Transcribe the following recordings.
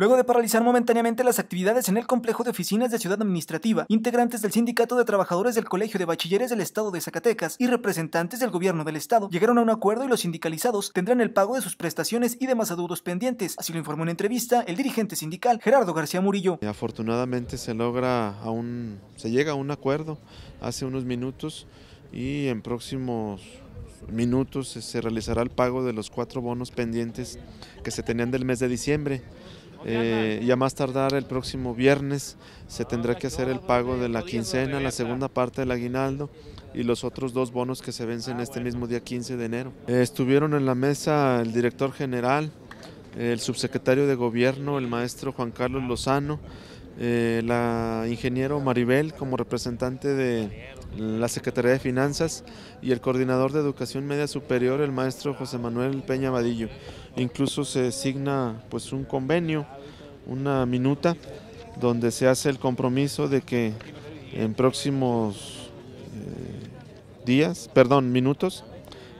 Luego de paralizar momentáneamente las actividades en el complejo de oficinas de Ciudad Administrativa, integrantes del Sindicato de Trabajadores del Colegio de Bachilleres del Estado de Zacatecas y representantes del gobierno del Estado llegaron a un acuerdo y los sindicalizados tendrán el pago de sus prestaciones y demás adudos pendientes. Así lo informó en entrevista el dirigente sindical Gerardo García Murillo. Afortunadamente se logra a se llega a un acuerdo hace unos minutos y en próximos minutos se realizará el pago de los cuatro bonos pendientes que se tenían del mes de diciembre. Eh, ya más tardar el próximo viernes se tendrá que hacer el pago de la quincena, la segunda parte del aguinaldo y los otros dos bonos que se vencen ah, este mismo día 15 de enero. Eh, estuvieron en la mesa el director general, el subsecretario de gobierno, el maestro Juan Carlos Lozano, eh, la ingeniero Maribel como representante de la Secretaría de Finanzas y el coordinador de Educación Media Superior, el maestro José Manuel Peña Vadillo. Incluso se signa pues un convenio, una minuta, donde se hace el compromiso de que en próximos eh, días, perdón, minutos,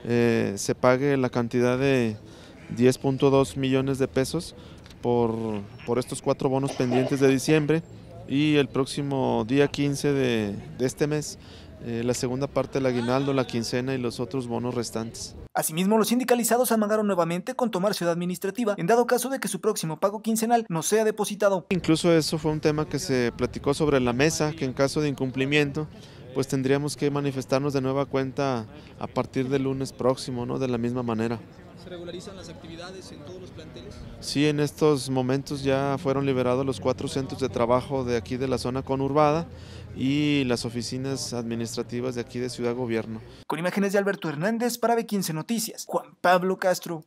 eh, se pague la cantidad de 10.2 millones de pesos por estos cuatro bonos pendientes de diciembre y el próximo día 15 de, este mes eh, la segunda parte del aguinaldo, la quincena y los otros bonos restantes. Asimismo, los sindicalizados amagaron nuevamente con tomar ciudad administrativa, en dado caso de que su próximo pago quincenal no sea depositado. Incluso eso fue un tema que se platicó sobre la mesa, que en caso de incumplimiento, pues tendríamos que manifestarnos de nueva cuenta a partir del lunes próximo, ¿no? De la misma manera. ¿Se regularizan las actividades en todos los planteles? Sí, en estos momentos ya fueron liberados los cuatro centros de trabajo de aquí de la zona conurbada y las oficinas administrativas de aquí de Ciudad Gobierno. Con imágenes de Alberto Hernández para B15 Noticias, Juan Pablo Castro.